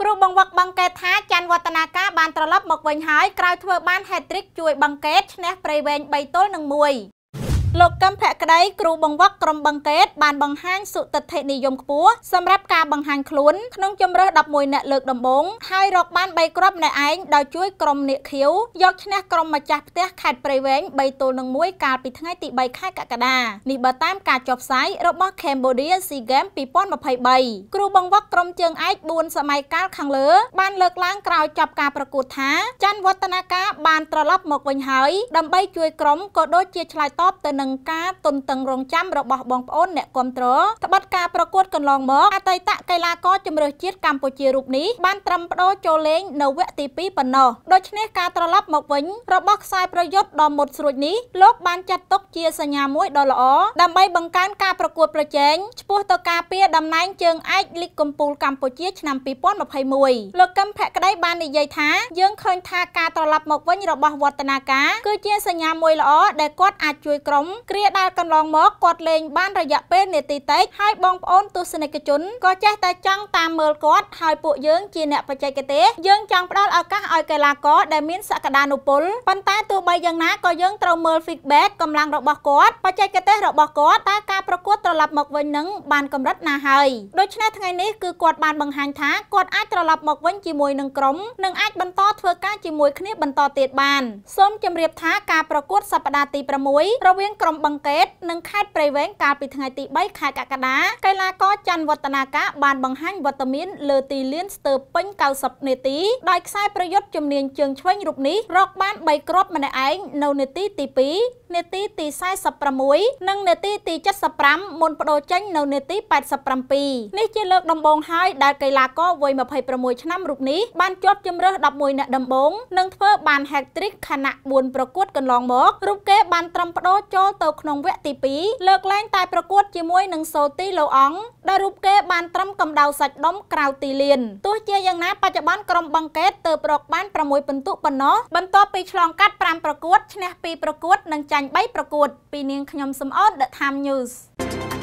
គ្រូបង្វឹកបង្កេតថាច័ន្ទវឌ្ឍនាការបានត្រឡប់មកវិញហើយក្រោយធ្វើបានហេតត្រិកជួយបង្កេតឈ្នះព្រៃវែង3ទល់នឹង1លោកកឹមភក្តីគ្រូបង្វឹកក្រុមបង្កេតបានបង្ហាញសុទិដ្ឋិនិយមខ្ពស់សម្រាប់ការបង្ហាញខ្លួន ក្នុងជម្រើស11អ្នកលើកដំបូងហើយរកបាន3គ្រាប់ម្នាក់ឯងដោយជួយក្រុមនាគខៀវយកឈ្នះក្រុមម្ចាស់ផ្ទះខេត្តព្រៃវែង3ទល់នឹង1កាលពីថ្ងៃទី3ខែកក្កដានេះបើតាមការចុះផ្សាយរបស់ Cambodia SEA Games 2023គ្រូបង្វឹកក្រុមជើងឯក4សម័យកាលខាងលើ បានលើកឡើងក្រោយចប់ការប្រកួតថាច័ន្ទវឌ្ឍនាការបានត្រឡប់មកវិញហើយដើម្បីជួយក្រុមក៏ដូចជាឆ្លើយតបទៅនឹងការទន្ទឹងរង់ចាំរបស់បងប្អូនអ្នកគ្រប់គ្រងត្បិតការប្រកួតកន្លងមកអតីតកីឡាករជម្រើសជាតិកម្ពុជារូបនេះបានត្រឹមប្តូរចូលលេងនៅវគ្គទី2ប៉ុណ្ណោះដូច្នេះការត្រឡប់មកវិញរបស់ខ្សែប្រយុទ្ធដ៏មុតស្រួចនេះលោកបានចាត់ទុកជាសញ្ញាមួយដ៏ល្អដើម្បីបង្កើនការប្រកួតប្រជែងឆ្ពោះទៅការពារតំណែងជើងឯកលីគកំពូលកម្ពុជាឆ្នាំ2021លោកកឹមភក្តីបាននិយាយថាយើងឃើញថាការត្រឡប់មកវិញរបស់វឌ្ឍនាការគឺជាសញ្ញាមួយល្អដែលគាត់អាចជួយក្រុមគ្រាដែលកន្លងមកគាត់លេងបានរយៈពេលនាទីតិចហើយបងប្អូនទស្សនិកជនក៏ចេះតែចង់តាមមើលគាត់ហើយពួកយើងជាអ្នកបច្ចេកទេសយើងចង់ផ្ដល់ឱកាសឲ្យកីឡាករដែលមានសក្តានុពលប៉ុន្តែទោះបីយ៉ាងណាក៏យើងត្រូវមើល feedback កម្លាំងរបស់គាត់បច្ចេកទេសរបស់គាត់តើប្រកួតត្រឡប់មកវិញនឹងបានកម្រិតណាហើយដូច្នេះថ្ងៃនេះគឺគាត់បានបង្ហាញថាគាត់អាចត្រឡប់មកវិញជាមួយនឹងក្រុមនិងអាចបន្តធ្វើការជាមួយគ្នាបន្តទៀតបានសូមជម្រាបថាការប្រកួតសប្តាហ៍ទី6រវាងក្រុមបឹងកេត និងខេត្តព្រៃវែងកាលពីថ្ងៃទី3ខែកក្កដាកីឡាករច័ន្ទវឌ្ឍនាការបានបង្ហាញវត្តមានលើទីលានស្ទើរពេញ90នាទីដោយខ្សែប្រយុទ្ធជំនាញជើងឆ្វេងរូបនេះរកបាន3គ្រាប់ម្នាក់ឯងនៅនាទីទី2នាទីទី46និងនាទីទី15មុនបដូរចេញនៅនាទី87នេះជាលើកដំបូងហើយដែលកីឡាករវ័យ26ឆ្នាំរូបនេះបានជាប់ជម្រើស11អ្នកដំបូងនិងធ្វើបាន hat-trick ខណៈ4ប្រកួតកន្លងមករូបគេ បានត្រឹមបដូរចូលទៅក្នុងវគ្គទី2លើកឡើងតែប្រកួតជាមួយនឹងសូទីឡូអង់ដែលរូបគេបានត្រឹមកម្ដៅសាច់ដុំក្រៅទីលានទោះជាយ៉ាងណា បច្ចុប្បន្នក្រុមបង្កេតទើបរកបាន6ពិន្ទុប៉ុណ្ណោះបន្ទាប់ពីឆ្លងកាត់5ប្រកួតឈ្នះ2ប្រកួត និងចាញ់3ប្រកួតពីនាងខ្ញុំសំអន The Time News thank you